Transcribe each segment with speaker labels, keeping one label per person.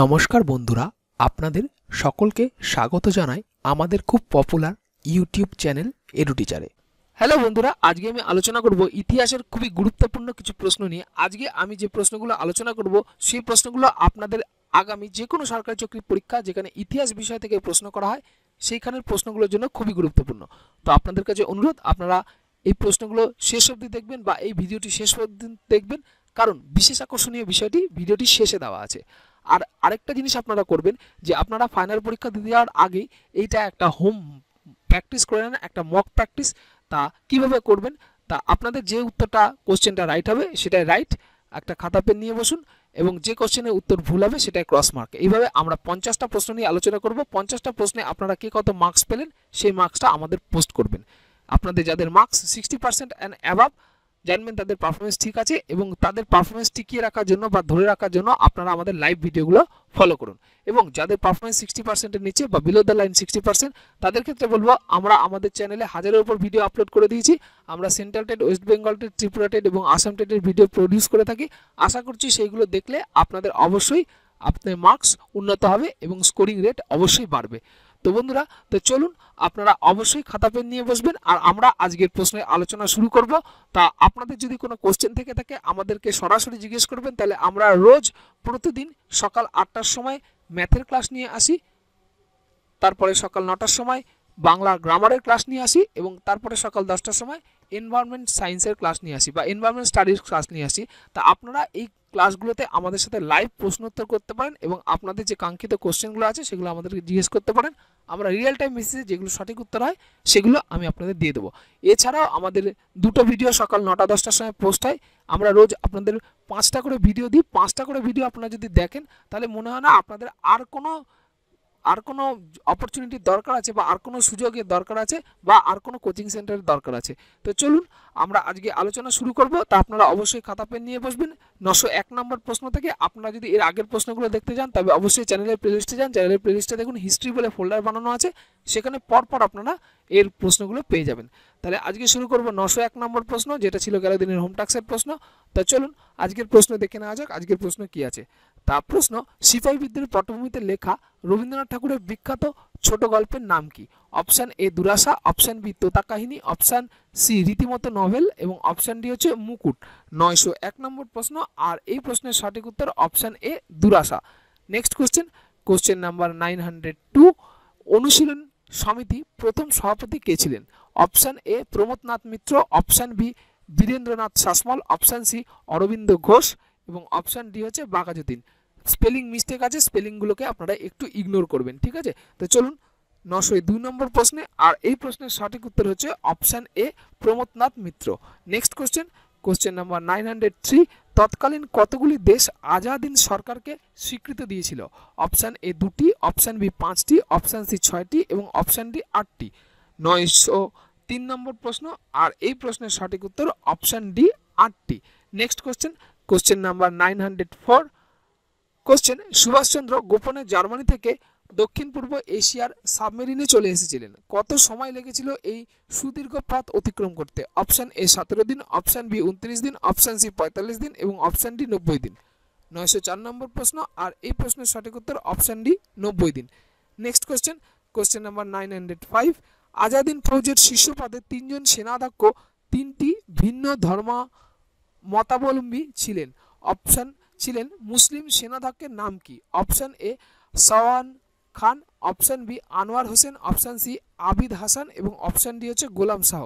Speaker 1: নমস্কার বন্ধুরা আপনাদের সকলকে স্বাগত জানাই আমাদের খুব পপুলার ইউটিউব চ্যানেল এডুটিচারে হ্যালো বন্ধুরা আজকে আমি আলোচনা করব ইতিহাসের খুবই গুরুত্বপূর্ণ কিছু প্রশ্ন নিয়ে আজকে আমি যে প্রশ্নগুলো আলোচনা করব সেই প্রশ্নগুলো আপনাদের আগামী যে কোনো সরকারি চাকরি পরীক্ষা যেখানে ইতিহাস বিষয় থেকে প্রশ্ন করা হয় সেইখানের প্রশ্নগুলোর জন্য খুবই গুরুত্বপূর্ণ তো আপনাদের কাছে অনুরোধ আপনারা এই প্রশ্নগুলো শেষ অবধি দেখবেন বা এই ভিডিওটি শেষ অবধি দেখবেন কারণ বিশেষ আকর্ষণীয় বিষয়টি ভিডিওটি শেষে দেওয়া আছে আর আরেকটা জিনিস আপনারা করবেন যে আপনারা ফাইনাল পরীক্ষা দিতে যাওয়ার আগে এইটা একটা হোম প্র্যাকটিস করে নেন একটা মক প্র্যাকটিস তা কিভাবে করবেন তা আপনাদের যে উত্তরটা কোশ্চেনটা রাইট হবে সেটাই রাইট একটা খাতা পেন নিয়ে বসুন এবং যে কোশ্চেনের উত্তর ভুল হবে সেটাই ক্রস মার্ক এইভাবে আমরা পঞ্চাশটা প্রশ্ন নিয়ে আলোচনা করব পঞ্চাশটা প্রশ্নে আপনারা কে কত মার্কস পেলেন সেই মার্কসটা আমাদের পোস্ট করবেন আপনাদের যাদের marks sixty percent and above জানবেন তাদের পারফরমেন্স ঠিক আছে এবং তাদের পারফরমেন্স টিকিয়ে রাখার জন্য বা ধরে রাখার জন্য আপনারা আমাদের লাইভ ভিডিওগুলো ফলো করুন এবং যাদের পারফরমেন্স সিক্সটি পার্সেন্টের নিচে বা below the line sixty percent তাদের ক্ষেত্রে বলবো আমরা আমাদের চ্যানেলে হাজারের উপর ভিডিও আপলোড করে দিয়েছি আমরা central TET West Bengal TET Tripura TET এবং আসাম টেটের ভিডিও প্রডিউস করে থাকি আশা করছি সেইগুলো দেখলে আপনাদের অবশ্যই আপনার মার্কস উন্নত হবে এবং স্কোরিং রেট অবশ্যই বাড়বে তো বন্ধুরা তো চলুন আপনারা অবশ্যই খাতা পেন নিয়ে বসবেন আর আমরা আজকের প্রশ্নে আলোচনা শুরু করব তা আপনাদের যদি কোনো কোশ্চেন থেকে থাকে আমাদেরকে সরাসরি জিজ্ঞেস করবেন তাহলে আমরা রোজ প্রতিদিন সকাল আটটার সময় ম্যাথের ক্লাস নিয়ে আসি তারপরে সকাল নটার সময় বাংলা গ্রামারের ক্লাস নিয়ে আসি এবং তারপরে সকাল দশটার সময় এনভায়রনমেন্ট সায়েন্সের ক্লাস নিয়ে আসি বা এনভায়রনমেন্ট স্টাডিজ ক্লাস নিয়ে আসি তা আপনারা এই ক্লাসগুলোতে আমাদের সাথে লাইভ প্রশ্নোত্তর করতে পারেন এবং আপনাদের যে কাঙ্ক্ষিত কোশ্চেনগুলো আছে সেগুলো আমাদেরকে জিজ্ঞেস করতে পারেন আমরা রিয়েল টাইম বেসিসে যেগুলো সঠিক উত্তর হয় সেগুলো আমি আপনাদের দিয়ে দেবো এছাড়াও আমাদের দুটো ভিডিও সকাল নটা দশটার সময় পোস্ট হয় আমরা রোজ আপনাদের পাঁচটা করে ভিডিও দিই পাঁচটা করে ভিডিও আপনারা যদি দেখেন তাহলে মনে হয় না আপনাদের আর কোনো আর কোনো অপরচুনিটির দরকার আছে বা আর কোনো সুযোগের দরকার আছে বা আর কোনো কোচিং সেন্টারের দরকার আছে তো চলুন আমরা আজকে আলোচনা শুরু করব তা আপনারা অবশ্যই খাতা পেন নিয়ে বসবেন নশো এক নম্বর প্রশ্ন থেকে আপনারা যদি এর আগের প্রশ্নগুলো দেখতে যান তবে অবশ্যই চ্যানেলের প্লেলিস্টে যান চ্যানেলের প্লেলিস্টে দেখুন হিস্ট্রি বলে ফোল্ডার বানানো আছে সেখানে পরপর আপনারা এর প্রশ্নগুলো পেয়ে যাবেন তাহলে আজকে শুরু করব নশো এক নম্বর প্রশ্ন যেটা ছিল গেল দিনের হোমটাক্সের প্রশ্ন তা চলুন আজকের প্রশ্ন দেখে নেওয়া যাক আজকের প্রশ্ন কি আছে তা প্রশ্ন সিপাহী বিদ্রোহের পটভূমিতে লেখা রবীন্দ্রনাথ ঠাকুরের বিখ্যাত ছোট গল্পের নাম কি option A Durasha option B Tota Kahini option C Ritimoto novel এবং অপশান ডি হচ্ছে মুকুট নয়শো এক নম্বর প্রশ্ন আর এই প্রশ্নের সঠিক উত্তর option A Durasha next question question number nine hundred two Anushilan Samiti প্রথম সভাপতি কে ছিলেন option A Pramodnath Mitra option B Birendranath Sasmal option C Aurobindo Ghosh এবং অপশান ডি হচ্ছে বাঘাজুদ্দিন স্পেলিং মিস্টেক আছে স্পেলিংগুলোকে আপনারা একটু ইগনোর করবেন ঠিক আছে তো চলুন নশোই দুই নম্বর প্রশ্নে আর এই প্রশ্নের সঠিক উত্তর হচ্ছে option A Pramodnath Mitra next question question number nine hundred three তৎকালীন কতগুলি দেশ আজাদিন সরকারকে স্বীকৃতি দিয়েছিল অপশান এ দুটি অপশান বি পাঁচটি অপশান সি ছয়টি এবং অপশান ডি আটটি নয়শো তিন নম্বর প্রশ্ন আর এই প্রশ্নের সঠিক উত্তর অপশান ডি আটটি next question question number nine hundred four question Subhashchandra গোপনে জার্মানি থেকে দক্ষিণ পূর্ব এশিয়ার সাবমেরিনে চলে এসেছিলেন কত সময় লেগেছিল এই সুদীর্ঘ পথ অতিক্রম করতে অপশান এ সতেরো দিন অপশান বি উনত্রিশ দিন অপশান সি পঁয়তাল্লিশ দিন এবং অপশান ডি নব্বই দিন নয়শো চার নম্বর প্রশ্ন আর এই প্রশ্নের সঠিক উত্তর অপশান ডি নব্বই দিন next question question number nine hundred five আজাদিন ফৌজের শীর্ষ পদে তিনজন সেনাধ্যক্ষ তিনটি ভিন্ন ধর্ম মতাবলম্বী ছিলেন অপশান ছিলেন মুসলিম সেনাধ্যক্ষের নাম কি option A Shahnawaz Khan option B Anwar Hossain option C Abid Hasan এবং অপশান ডি হচ্ছে গোলাম শাহ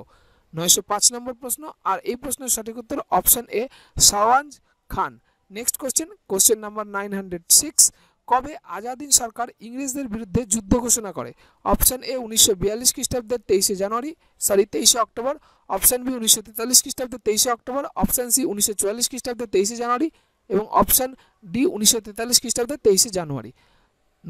Speaker 1: নয়শো পাঁচ নম্বর প্রশ্ন আর এই প্রশ্নের সঠিক উত্তর option A Shahnawaz Khan next question question number nine hundred six কবে আজাদিন সরকার ইংরেজদের বিরুদ্ধে যুদ্ধ ঘোষণা করে অপশান এ উনিশশো বিয়াল্লিশ খ্রিস্টাব্দের তেইশে জানুয়ারি সরি তেইশে অক্টোবর অপশান বি উনিশশো তেতাল্লিশ খ্রিস্টাব্দের তেইশে অক্টোবর অপশান সি উনিশশো চুয়াল্লিশ খ্রিস্টাব্দের তেইশে জানুয়ারি এবং অপশান ডি উনিশশো তেতাল্লিশ খ্রিস্টাব্দে তেইশে জানুয়ারি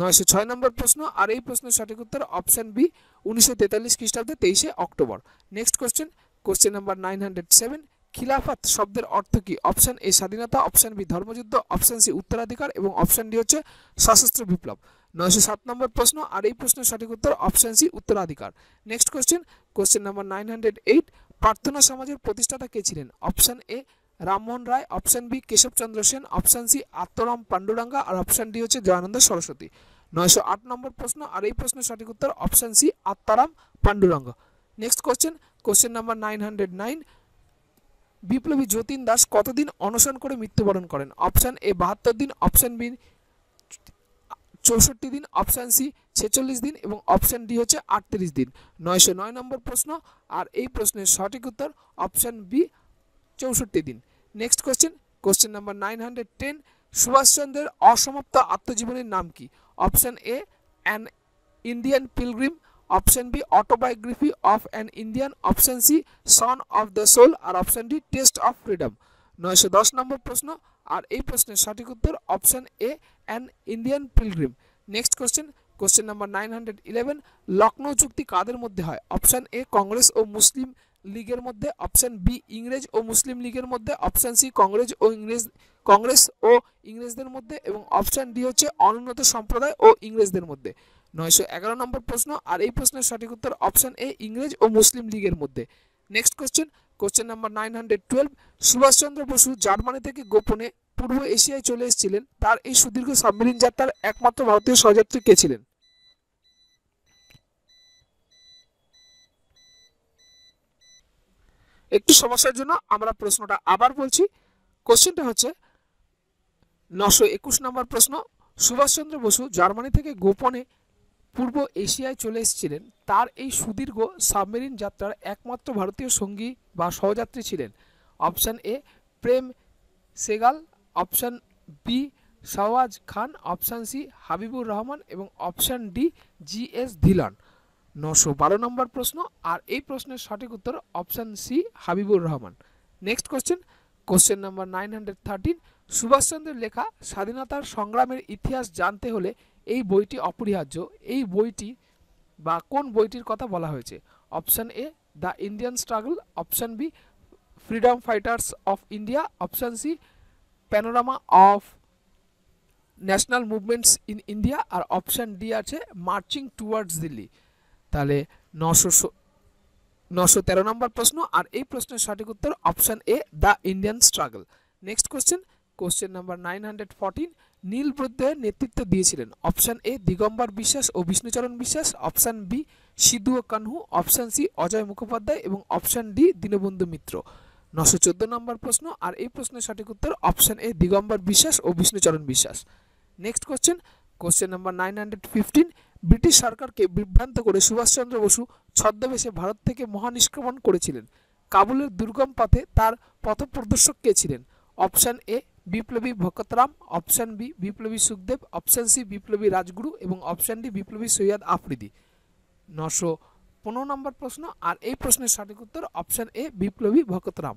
Speaker 1: নয়শো ছয় নম্বর প্রশ্ন আর এই প্রশ্নের সঠিক উত্তর অপশান বি উনিশশো তেতাল্লিশ খ্রিস্টাব্দে তেইশে October next question question number nine hundred seven খিলাফাত শব্দের অর্থ কি অপশান এ স্বাধীনতা অপশান বি ধর্মযুদ্ধ অপশান সি উত্তরাধিকার এবং অপশান ডি হচ্ছে সশস্ত্র বিপ্লব নয়শো সাত নম্বর প্রশ্ন আর এই প্রশ্নের সঠিক উত্তর অপশান সি উত্তরাধিকার next question question number nine hundred eight প্রার্থনা সমাজের প্রতিষ্ঠাতা কে ছিলেন option A Rammohan Roy option B Keshabchandra Sen option C Atmaram Pandurang আর অপশান ডি হচ্ছে দয়ানন্দ সরস্বতী নয়শো আট নম্বর প্রশ্ন আর এই প্রশ্নের সঠিক উত্তর option C Atmaram Pandurang next question question number nine hundred nine বিপ্লবী যতীন দাস কতদিন অনশন করে মৃত্যুবরণ করেন অপশান এ বাহাত্তর দিন অপশান বি চৌষট্টি দিন অপশান সি ছেচল্লিশ দিন এবং অপশান ডি হচ্ছে আটত্রিশ দিন নয়শো নয় নম্বর প্রশ্ন আর এই প্রশ্নের সঠিক উত্তর অপশান বি চৌষট্টি দিন next question question number nine hundred ten সুভাষচন্দ্রের অসমাপ্ত আত্মজীবনীর নাম কি option A an Indian pilgrim option B autobiography of an Indian option C son of the soul আর option D test of freedom নয়শো দশ নম্বর প্রশ্ন আর এই প্রশ্নের সঠিক উত্তর option A an Indian pilgrim next question question number nine hundred eleven Lucknow চুক্তি কাদের মধ্যে হয় অপশান এ কংগ্রেস ও মুসলিম লীগের মধ্যে অপশন বি ইংরেজ ও মুসলিম লীগের মধ্যে অপশন সি কংগ্রেস ও ইংরেজ কংগ্রেস ও ইংরেজদের মধ্যে এবং অপশন ডি হচ্ছে অনুন্নত সম্প্রদায় ও ইংরেজদের মধ্যে নয়শো এগারো নম্বর প্রশ্ন আর এই প্রশ্নের সঠিক উত্তর অপশন এ ইংরেজ ও মুসলিম লীগের মধ্যে next question question number nine hundred twelve Subhashchandra Basu Germany থেকে গোপনে পূর্ব এশিয়ায় চলে এসেছিলেন তার এই সুদীর্ঘ সাবমেরিন যাত্রার একমাত্র ভারতীয় সহযাত্রী কে ছিলেন একটু সমস্যার জন্য আমরা প্রশ্নটা আবার বলছি কোশ্চেনটা হচ্ছে নশো একুশ নম্বর প্রশ্ন সুভাষচন্দ্র বসু জার্মানি থেকে গোপনে পূর্ব এশিয়ায় চলে এসেছিলেন তার এই সুদীর্ঘ সাবমেরিন যাত্রার একমাত্র ভারতীয় সঙ্গী বা সহযাত্রী ছিলেন option A Prem Sehgal option B শাহওয়াজ খান অপশান সি হাবিবুর রহমান এবং option D G S Dhillon নশো বারো নম্বর প্রশ্ন আর এই প্রশ্নের সঠিক উত্তর option C Habibur Rahman next question question number nine hundred thirteen সুভাষচন্দ্রের লেখা স্বাধীনতার সংগ্রামের ইতিহাস জানতে হলে এই বইটি অপরিহার্য এই বইটি বা কোন বইটির কথা বলা হয়েছে option A the Indian struggle option B freedom fighters of India option C panorama of national movements in India আর অপশান ডি আছে মার্চিং টুয়ার্ডস দিল্লি তাহলে নশো নশো তেরো নম্বর প্রশ্ন আর এই প্রশ্নের সঠিক উত্তর option A the Indian struggle next question question number nine hundred বুদ্ধের নেতৃত্ব দিয়েছিলেন অপশান এ দিগম্বর বিশ্বাস ও বিষ্ণুচরণ বিশ্বাস অপশান বি সিধু ও কানহু অপশান সি অজয় মুখোপাধ্যায় এবং অপশান ডি দীনবন্ধু মিত্র নশো চোদ্দ নম্বর প্রশ্ন আর এই প্রশ্নের সঠিক উত্তর অপশান এ দিগম্বর বিশ্বাস ও Bishnucharan Biswas next question question number nine hundred fifteen British সরকারকে বিভ্রান্ত করে সুভাষচন্দ্র বসু ছদ্মবেশে ভারত থেকে মহানিষ্ক্রমণ করেছিলেন কাবুলের দুর্গম পথে তার পথপ্রদর্শক কে ছিলেন অপশান এ বিপ্লবী ভকতরাম অপশান বি বিপ্লবী সুখদেব অপশান সি বিপ্লবী রাজগুরু এবং অপশান ডি বিপ্লবী সৈয়দ আফ্রিদি নশো পনেরো নম্বর প্রশ্ন আর এই প্রশ্নের সঠিক উত্তর অপশান এ বিপ্লবী Bhagatram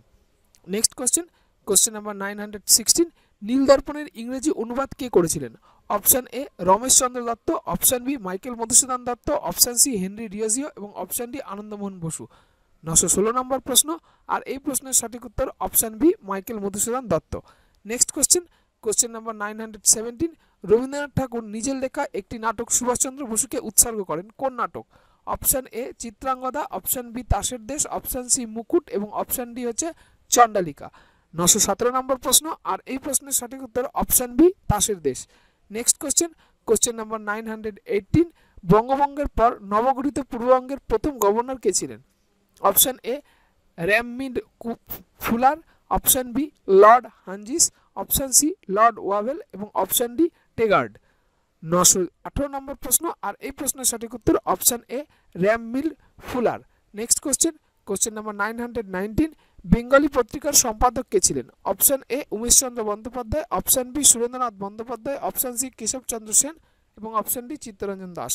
Speaker 1: next question question number nine hundred sixteen নীলদর্পণের ইংরেজি অনুবাদ কে করেছিলেন option A Romeshchandra Dutt option B Michael Madhusudan Dutt option C Henry Derozio এবং অপশান ডি আনন্দমোহন বসু নশো ষোলো নম্বর প্রশ্ন আর এই প্রশ্নের সঠিক উত্তর option B Michael Madhusudan Dutt next question question number nine hundred seventeen Rabindranath Thakur নিজের লেখা একটি নাটক সুভাষচন্দ্র বসুকে উৎসর্গ করেন কোন নাটক option A Chitrangada option B Tasher Desh option C মুকুট এবং অপশান ডি হচ্ছে চণ্ডালিকা নশো সতেরো নম্বর প্রশ্ন আর এই প্রশ্নের সঠিক উত্তর option B Tasher Desh next question question number nine hundred eighteen বঙ্গভঙ্গের পর নবগঠিত পূর্ববঙ্গের প্রথম গভর্নর কে ছিলেন অপশান এ র্যামমিন্ড Fuller option B lord Hardinge option C lord Wavell এবং অপশান ডি টেগার্ড নশো আঠেরো নম্বর প্রশ্ন আর এই প্রশ্নের সঠিক উত্তর অপশান এ মিল Fuller next question question number nine hundred nineteen Bengali পত্রিকার সম্পাদক কে ছিলেন option A Umeshchandra Bandyopadhyay option B Surendranath Bandyopadhyay option C Keshabchandra Sen এবং অপশন ডি চিত্তরঞ্জন দাস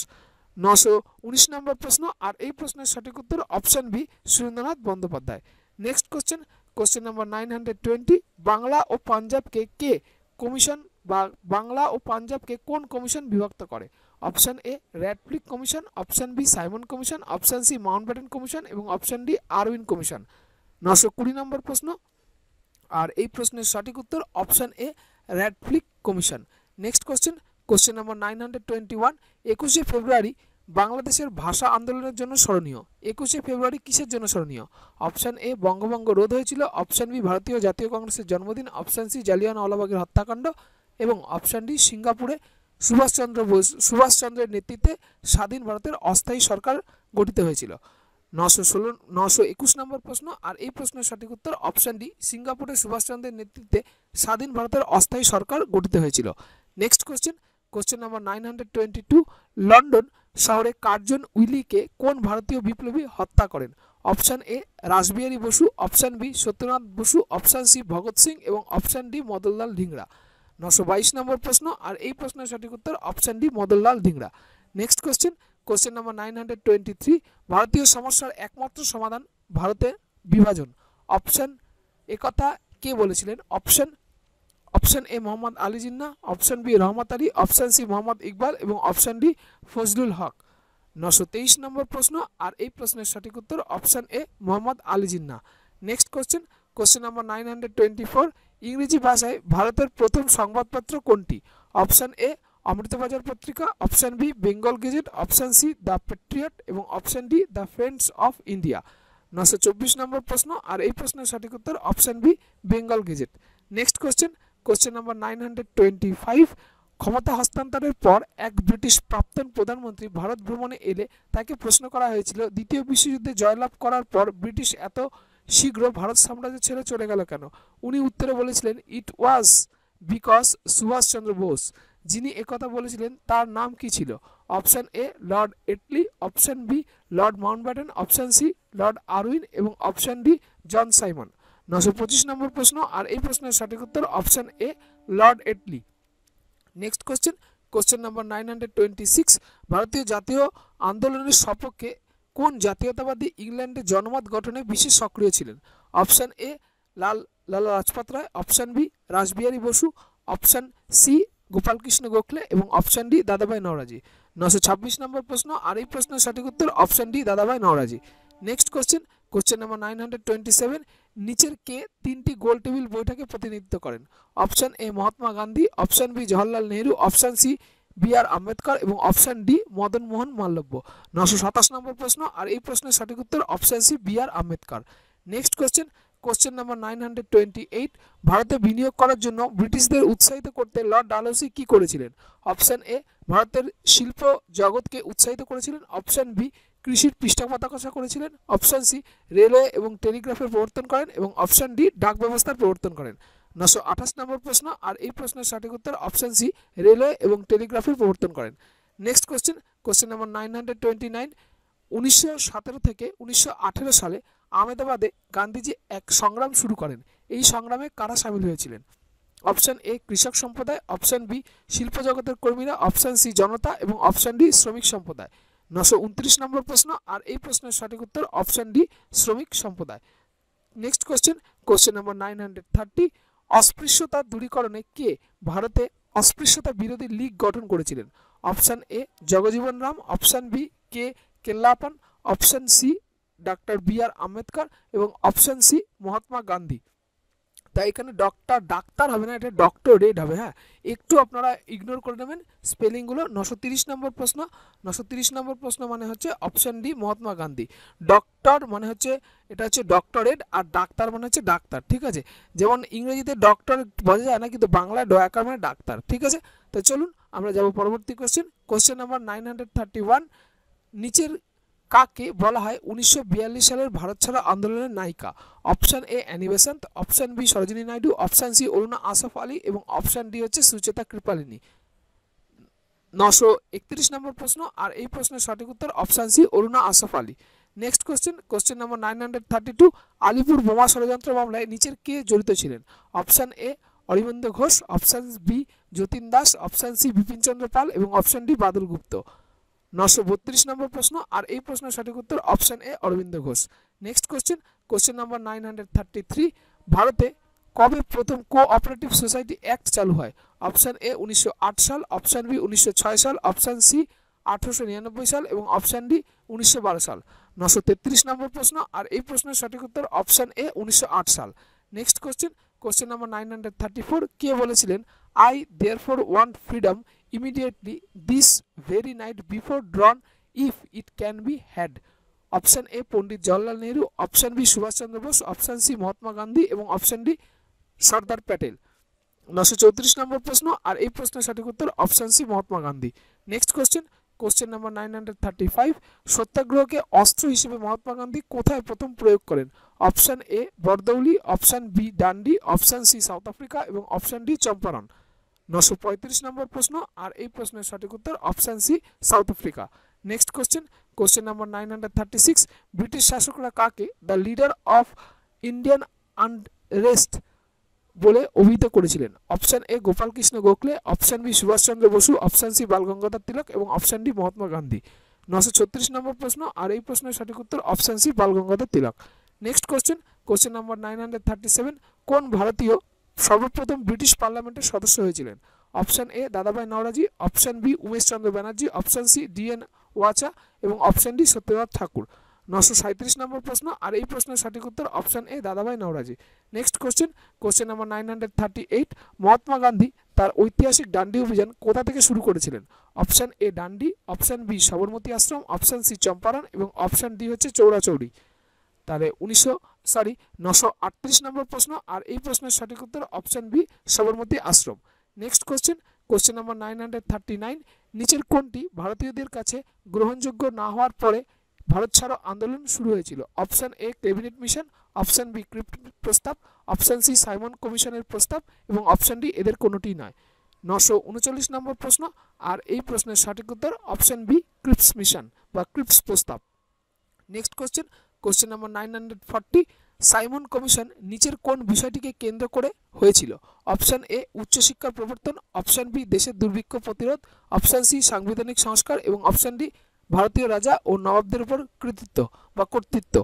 Speaker 1: নশো উনিশ নম্বর প্রশ্ন আর এই প্রশ্নের সঠিক উত্তর option B Surendranath Bandyopadhyay next question question number nine hundred twenty Bangla ও পাঞ্জাবকে কে কমিশন বা বাংলা ও পাঞ্জাবকে কোন কমিশন বিভক্ত করে option A Radcliffe commission option B Simon commission option C Mountbatten commission এবং অপশন ডি আরউইন কমিশন নশো কুড়ি নম্বর প্রশ্ন আর এই প্রশ্নের সঠিক উত্তর option A Radcliffe commission next question question number nine hundred twenty one একুশে ফেব্রুয়ারি বাংলাদেশের ভাষা আন্দোলনের জন্য স্মরণীয় একুশে ফেব্রুয়ারি কিসের জন্য স্মরণীয় অপশান এ বঙ্গভঙ্গ রোধ হয়েছিল অপশান বি ভারতীয় জাতীয় কংগ্রেসের জন্মদিন অপশান সি জালিয়ানওয়ালাবাগের হত্যাকাণ্ড এবং অপশান ডি সিঙ্গাপুরে সুভাষচন্দ্র বোস সুভাষচন্দ্রের নেতৃত্বে স্বাধীন ভারতের অস্থায়ী সরকার গঠিত হয়েছিল নশো ষোলো নশো একুশ নম্বর প্রশ্ন আর এই প্রশ্নের সঠিক উত্তর অপশান ডি সিঙ্গাপুরের সুভাষচন্দ্রের নেতৃত্বে স্বাধীন ভারতের অস্থায়ী সরকার গঠিত হয়েছিল next question question number nine hundred twenty two London শহরে কার্জন উইলিকে কোন ভারতীয় বিপ্লবী হত্যা করেন option A Rashbehari Basu option B Satyanath Basu option C Bhagat Singh এবং অপশান ডি মদনলাল ঢিংড়া নশো বাইশ নম্বর প্রশ্ন আর এই প্রশ্নের সঠিক উত্তর option D Madanlal Dhingra next question question number nine hundred twenty three ভারতীয় সমস্যার একমাত্র সমাধান ভারতের বিভাজন অপশন একথা কে বলেছিলেন option option A Mohammad Ali Jinnah option B Rahmat Ali option C Mohammad Iqbal এবং অপশন ডি ফজলুল হক নশো তেইশ নম্বর প্রশ্ন আর এই প্রশ্নের সঠিক উত্তর option A Mohammad Ali Jinnah next question question number nine hundred twenty four ইংরেজি ভাষায় ভারতের প্রথম সংবাদপত্র কোনটি option A Amritabazar Patrika option B Bengal gazette option C the patriot এবং option D the friends of India নশো চব্বিশ নম্বর প্রশ্ন আর এই প্রশ্নের সঠিক উত্তর option B Bengal gazette next question question number nine hundred twenty five ক্ষমতা হস্তান্তরের পর এক ব্রিটিশ প্রাক্তন প্রধানমন্ত্রী ভারত ভ্রমণে এলে তাকে প্রশ্ন করা হয়েছিল দ্বিতীয় বিশ্বযুদ্ধে জয়লাভ করার পর ব্রিটিশ এত শীঘ্র ভারত সাম্রাজ্য ছেড়ে চলে গেল কেন উনি উত্তরে বলেছিলেন it was because Subhashchandra Bose যিনি একথা বলেছিলেন তার নাম কি ছিল option A lord Attlee option B lord Mountbatten option C lord Irwin এবং অপশান ডি জন সাইমন নশো পঁচিশ নম্বর প্রশ্ন আর এই প্রশ্নের সঠিক উত্তর option A lord Attlee next question question number nine hundred twenty six ভারতীয় জাতীয় আন্দোলনের সপক্ষে কোন জাতীয়তাবাদী ইংল্যান্ডে জনমত গঠনে বিশেষ সক্রিয় ছিলেন option A Lal Lala Lajpat Rai option B Rashbehari Basu option C Gopalkrishna Gokhale এবং অপশন ডি দাদাভাই নওরাজি নশো ছাব্বিশ নম্বর প্রশ্ন আর এই প্রশ্নের সঠিক উত্তর option D Dadabhai Naoroji next question question number nine hundred twenty seven নিচের কে তিনটি গোল টেবিল বৈঠকে প্রতিনিধিত্ব করেন option A Mahatma Gandhi option B Jawaharlal Nehru option C B R Ambedkar এবং অপশন ডি মদন মোহন মাল্লব্য নশো সাতাশ নম্বর প্রশ্ন আর এই প্রশ্নের সঠিক উত্তর option C B R Ambedkar next question question number nine hundred twenty eight ভারতে বিনিয়োগ করার জন্য ব্রিটিশদের উৎসাহিত করতে লর্ড ডালহৌসি কি করেছিলেন অপশান এ ভারতের শিল্প জগৎকে উৎসাহিত করেছিলেন অপশান বি কৃষির পৃষ্ঠপোষকতা করেছিলেন অপশান সি রেলওয়ে এবং টেলিগ্রাফের প্রবর্তন করেন এবং অপশান ডি ডাক ব্যবস্থার প্রবর্তন করেন নশো আঠাশ নম্বর প্রশ্ন আর এই প্রশ্নের সঠিক উত্তর অপশান সি রেলওয়ে এবং টেলিগ্রাফের প্রবর্তন করেন next question question number nine hundred twenty nine উনিশশো সতেরো থেকে উনিশশো সালে আহমেদাবাদে গান্ধীজি এক সংগ্রাম শুরু করেন এই সংগ্রামে কারা সামিল হয়েছিলেন অপশান এ কৃষক সম্প্রদায় অপশান বি শিল্প জগতের কর্মীরা অপশান সি জনতা এবং অপশান ডি শ্রমিক সম্প্রদায় নশো উনত্রিশ নম্বর প্রশ্ন আর এই প্রশ্নের সঠিক উত্তর অপশান ডি শ্রমিক সম্প্রদায় next question question number nine hundred thirty অস্পৃশ্যতা দূরীকরণে কে ভারতে অস্পৃশ্যতা বিরোধী লীগ গঠন করেছিলেন option A Jagjivan Ram option B K Kelappan option C doctor B R Ambedkar এবং অপশন সি মহাত্মা গান্ধী তাই এখানে ডক্টর ডাক্তার হবে না এটা ডক্টর রেড হবে হ্যাঁ একটু আপনারা ইগনোর করে নেবেন স্পেলিংগুলো নশো তিরিশ নম্বর প্রশ্ন নশো তিরিশ নম্বর প্রশ্ন মানে হচ্ছে option D Mahatma Gandhi doctor মানে হচ্ছে এটা হচ্ছে ডক্টরেট আর ডাক্তার মানে হচ্ছে ডাক্তার ঠিক আছে যেমন ইংরেজিতে ডক্টর বোঝা যায় না কিন্তু বাংলায় ডয়াকার মানে ডাক্তার ঠিক আছে তো চলুন আমরা যাব পরবর্তী question question number nine hundred thirty one নিচের কাকে বলা হয় উনিশশো সালের ভারত ছাড়া আন্দোলনের নায়িকা option A Annie Besant option B Sarojini Naidu option C Aruna Asaf Ali এবং অপশান ডি হচ্ছে সুচেতা কৃপালিনী নশো একত্রিশ নম্বর প্রশ্ন আর এই প্রশ্নের সঠিক উত্তর option C Aruna Asaf Ali next question question number nine hundred thirty two Alipur বোমা ষড়যন্ত্র মামলায় নিচের কে জড়িত ছিলেন option A Aurobindo Ghosh option B Jatin Das option C Bipinchandra Pal এবং অপশান ডি বাদল গুপ্ত নশো বত্রিশ নম্বর প্রশ্ন আর এই প্রশ্নের সঠিক উত্তর option A Aurobindo Ghosh next question question number nine hundred thirty three ভারতে কবে প্রথম কোঅপারেটিভ সোসাইটি অ্যাক্ট চালু হয় অপশান এ উনিশশো আট সাল অপশান বি উনিশশো সাল অপশান সি আঠারোশো সাল এবং অপশান ডি উনিশশো সাল নশো তেত্রিশ নম্বর প্রশ্ন আর এই প্রশ্নের সঠিক উত্তর অপশান এ উনিশশো আট সাল next question question number nine hundred thirty four কে বলেছিলেন I therefore want freedom immediately this very night before dawn if it can be had option A Pandit Jawaharlal Nehru option B Subhashchandra Bose option C Mahatma Gandhi এবং option D সর্দার প্যাটেল নশো চৌত্রিশ নম্বর প্রশ্ন আর এই প্রশ্নের সঠিক উত্তর option C Mahatma Gandhi next question question number nine hundred thirty five সত্যাগ্রহকে অস্ত্র হিসেবে মহাত্মা গান্ধী কোথায় প্রথম প্রয়োগ করেন option A Bardoli option B Dandi option C South Africa এবং অপশন ডি চম্পারণ নশো পঁয়ত্রিশ নম্বর প্রশ্ন আর এই প্রশ্নের সঠিক উত্তর option C South Africa next question question number nine hundred thirty six British শাসকরা কাকে the leader of Indian unrest বলে অভিহিত করেছিলেন option A Gopalkrishna Gokhale option B Subhashchandra Basu option C Balgangadhar Tilak এবং অপশান ডি মহাত্মা গান্ধী নশো ছত্রিশ নম্বর প্রশ্ন আর এই প্রশ্নের সঠিক উত্তর option C Balgangadhar Tilak next question question number nine hundred thirty seven কোন ভারতীয় সর্বপ্রথম ব্রিটিশ পার্লামেন্টের সদস্য হয়েছিলেন option A Dadabhai Naoroji option B Umeshchandra Banerjee option C D N Wacha এবং অপশান ডি সত্যনাথ ঠাকুর নশো সাঁত্রিশ নম্বর প্রশ্ন আর এই প্রশ্নের সঠিক উত্তর option A Dadabhai Naoroji next question question number nine hundred thirty eight Mahatma Gandhi তার ঐতিহাসিক ডান্ডি অভিযান কোথা থেকে শুরু করেছিলেন option A Dandi option B Sabarmati Ashram option C Champaran এবং অপশান ডি হচ্ছে চৌরাচৌরি তাহলে উনিশশো সরি নশো আটত্রিশ নম্বর প্রশ্ন আর এই প্রশ্নের সঠিক উত্তর option B Sabarmati Ashram next question question number nine hundred thirty nine নিচের কোনটি ভারতীয়দের কাছে গ্রহণযোগ্য না হওয়ার পরে ভারত ছাড়ো আন্দোলন শুরু হয়েছিল option A cabinet mission option B Cripps প্রস্তাব অপশান সি সাইমন কমিশনের প্রস্তাব এবং অপশান ডি এদের কোনোটি নয় নশো উনচল্লিশ নম্বর প্রশ্ন আর এই প্রশ্নের সঠিক উত্তর অপশান বি ক্রিপস মিশন বা ক্রিপস প্রস্তাব next question question number nine hundred forty Simon commission নিচের কোন বিষয়টিকে কেন্দ্র করে হয়েছিল অপশান এ উচ্চশিক্ষার প্রবর্তন অপশান বি দেশের দুর্ভিক্ষ প্রতিরোধ অপশান সি সাংবিধানিক সংস্কার এবং অপশান ডি ভারতীয় রাজা ও নবাবদের উপর কৃতিত্ব বা কর্তৃত্ব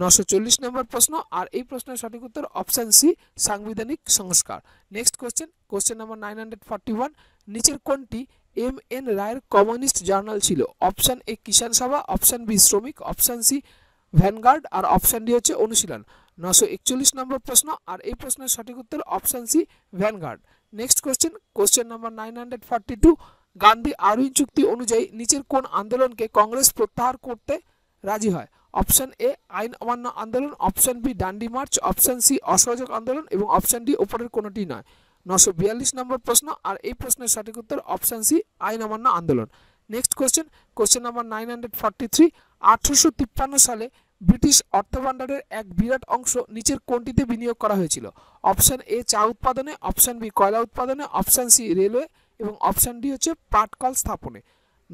Speaker 1: নশো চল্লিশ নম্বর প্রশ্ন আর এই প্রশ্নের সঠিক উত্তর অপশান সি সাংবিধানিক সংস্কার next question question number nine hundred forty one নিচের কোনটি এম এন রায়ের কমিউনিস্ট জার্নাল ছিল option A Kishan Sabha option B শ্রমিক অপশান সি ভ্যানগার্ড আর অপশান ডি হচ্ছে অনুশীলন নশো একচল্লিশ নম্বর প্রশ্ন আর এই প্রশ্নের সঠিক উত্তর option C vanguard next question question number nine hundred forty two Gandhi Irwin চুক্তি অনুযায়ী নিচের কোন আন্দোলনকে কংগ্রেস প্রত্যাহার করতে রাজি হয় অপশান এ আইন অমান্য আন্দোলন option B Dandi march option C অসহযোগ আন্দোলন এবং অপশান ডি ওপরের কোনোটি নয় নশো বিয়াল্লিশ নম্বর প্রশ্ন আর এই প্রশ্নের সঠিক উত্তর অপশান সি আইন অমান্য আন্দোলন next question question number nine hundred forty three আঠারোশো সালে ব্রিটিশ অর্থভাণ্ডারের এক বিরাট অংশ নিচের কোনটিতে বিনিয়োগ করা হয়েছিল অপশান এ চা উৎপাদনে অপশান বি কয়লা উৎপাদনে অপশান সি রেলওয়ে এবং অপশান ডি হচ্ছে পাটকল স্থাপনে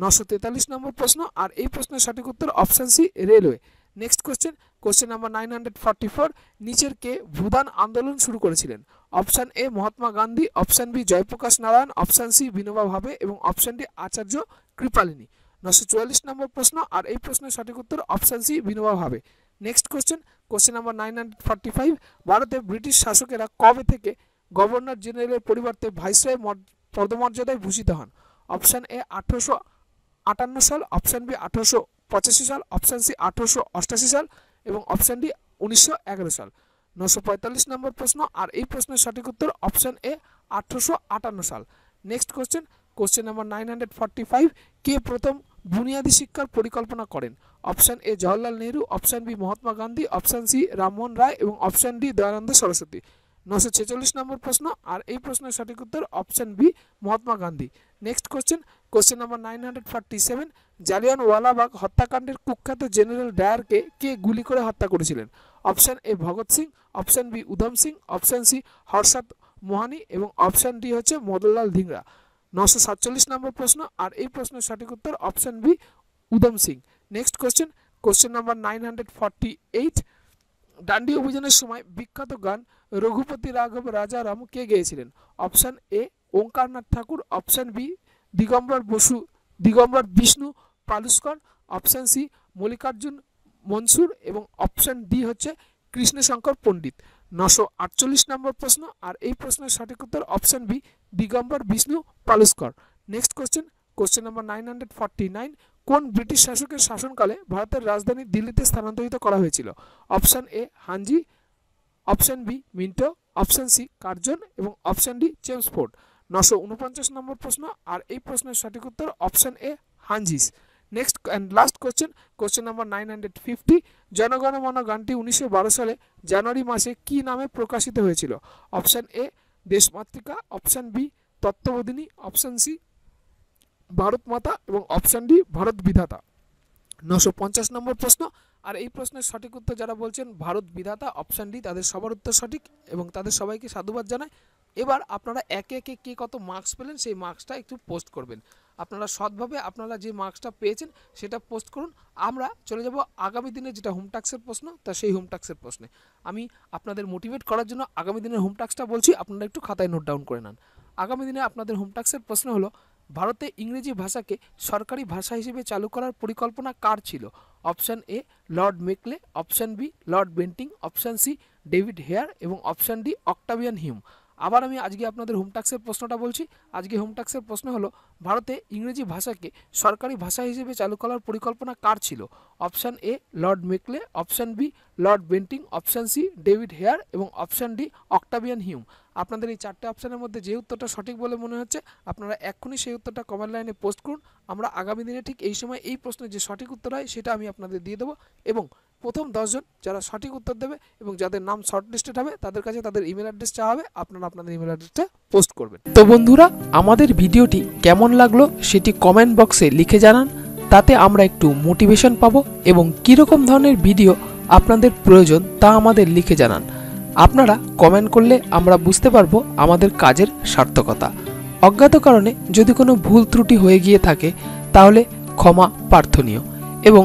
Speaker 1: নশো তেতাল্লিশ নম্বর প্রশ্ন আর এই প্রশ্নের সঠিক উত্তর option C railway next question question number nine hundred forty four নিচের কে ভুদান আন্দোলন শুরু করেছিলেন option A Mahatma Gandhi option B Jayaprakash Narayan option C Vinoba Bhave এবং অপশান ডি আচার্য কৃপালিনী নশো চুয়াল্লিশ নম্বর প্রশ্ন আর এই প্রশ্নের সঠিক উত্তর অপশান সি বিনোবা হবে next question question number nine hundred forty five ভারতে ব্রিটিশ শাসকেরা কবে থেকে গভর্নর জেনারেলের পরিবর্তে ভাইসরয় পদমর্যাদায় ভূষিত হন অপশান এ আঠারোশো আটান্ন সাল অপশান বি আঠারোশো পঁচাশি সাল অপশান সি আঠারোশো অষ্টাশি সাল এবং অপশান ডি উনিশশো এগারো সাল নশো পঁয়তাল্লিশ নম্বর প্রশ্ন আর এই প্রশ্নের সঠিক উত্তর অপশান এ আঠারোশো আটান্ন সাল next question question number nine hundred forty five কে প্রথম বুনিয়াদী শিক্ষার পরিকল্পনা করেন option A Jawaharlal Nehru option B Mahatma Gandhi option C Rammohan Roy এবং অপশান ডি দয়ানন্দ সরস্বতী নশো ছেচল্লিশ নম্বর প্রশ্ন আর এই প্রশ্নের সঠিক উত্তর option B Mahatma Gandhi next question question number nine hundred forty seven Jallianwalabagh হত্যাকাণ্ডের কুখ্যাত জেনারেল ডায়ারকে কে গুলি করে হত্যা করেছিলেন option A Bhagat Singh option B Udham Singh option C হর্ষাদ মোহানি এবং অপশান ডি হচ্ছে মদনলাল ধিংরা নশো সাতচল্লিশ নম্বর প্রশ্ন আর এই প্রশ্নের সঠিক উত্তর option B Udham Singh next question question number nine hundred forty eight Dandi অভিযানের সময় বিখ্যাত গান রঘুপতি রাঘব রাজারাম কে গেয়েছিলেন option A Omkarnath Thakur option B Digambar Basu Digambar Vishnu Paluskar option C Mallikarjun Mansur এবং অপশান ডি হচ্ছে কৃষ্ণশঙ্কর পণ্ডিত নশো আটচল্লিশ নম্বর প্রশ্ন আর এই প্রশ্নের সঠিক উত্তর option B Digambar Vishnu Paluskar next question question number nine hundred forty nine কোন ব্রিটিশ শাসকের শাসনকালে ভারতের রাজধানী দিল্লিতে স্থানান্তরিত করা হয়েছিল option A Hardinge option B Minto option C Curzon এবং অপশান ডি চেমসফোর্ড নশো উনপঞ্চাশ নম্বর প্রশ্ন আর এই প্রশ্নের সঠিক উত্তর option A Hardinge next and last question question number nine hundred fifty Janaganamana গানটি উনিশশো বারো সালে জানুয়ারি মাসে কি নামে প্রকাশিত হয়েছিল option A Deshmatrika option B Tattwabodhini option C Bharat Mata এবং অপশান ডি ভারত বিধাতা নশো পঞ্চাশ নম্বর প্রশ্ন আর এই প্রশ্নের সঠিক উত্তর যারা বলছেন ভারত বিধাতা অপশান ডি তাদের সবার উত্তর সঠিক এবং তাদের সবাইকে সাধুবাদ জানায় এবার আপনারা একে একে কে কত মার্কস পেলেন সেই মার্কসটা একটু পোস্ট করবেন আপনারা সৎভাবে আপনারা যে মার্কসটা পেয়েছেন সেটা পোস্ট করুন আমরা চলে যাব আগামী দিনে যেটা হোমটাক্সের প্রশ্ন তা সেই হোমটাক্সের প্রশ্নে আমি আপনাদের মোটিভেট করার জন্য আগামী দিনের হোমটাক্সটা বলছি আপনারা একটু খাতায় নোট ডাউন করে নেন আগামী দিনে আপনাদের হোমটাক্সের প্রশ্ন হলো ভারতে ইংরেজি ভাষাকে সরকারি ভাষা হিসেবে চালু করার পরিকল্পনা কার ছিল option A lord Macaulay option B lord Bentinck option C David Hare এবং অপশান ডি অক্টাভিয়ান হিউম আবার আমি আজকে আপনাদের হোমটাক্সের প্রশ্নটা বলছি আজকে হোমটাক্সের প্রশ্ন হলো ভারতে ইংরেজি ভাষাকে সরকারি ভাষা হিসেবে চালু করার পরিকল্পনা কার ছিল option A lord Macaulay option B lord Bentinck option C David Hare এবং অপশান ডি অক্টাভিয়ান হিউম আপনাদের এই চারটে অপশানের মধ্যে যে উত্তরটা সঠিক বলে মনে হচ্ছে আপনারা এক্ষুনি সেই উত্তরটা কমেন্ট লাইনে পোস্ট করুন আমরা আগামী দিনে ঠিক এই সময় এই প্রশ্নের যে সঠিক উত্তর হয় সেটা আমি আপনাদের দিয়ে দেবো এবং প্রথম দশজন যারা সঠিক উত্তর দেবে এবং যাদের নাম শর্ট লিস্টেড হবে তাদের কাছে তাদের ইমেল অ্যাড্রেস চাওয়া হবে আপনারা আপনাদের ইমেল অ্যাড্রেসটা পোস্ট করবেন তো বন্ধুরা আমাদের ভিডিওটি কেমন লাগলো সেটি কমেন্ট বক্সে লিখে জানান তাতে আমরা একটু মোটিভেশন পাবো এবং কীরকম ধরনের ভিডিও আপনাদের প্রয়োজন তা আমাদের লিখে জানান আপনারা কমেন্ট করলে আমরা বুঝতে পারবো আমাদের কাজের সার্থকতা অজ্ঞাত কারণে যদি কোনো ভুল ত্রুটি হয়ে গিয়ে থাকে তাহলে ক্ষমা প্রার্থনীয় এবং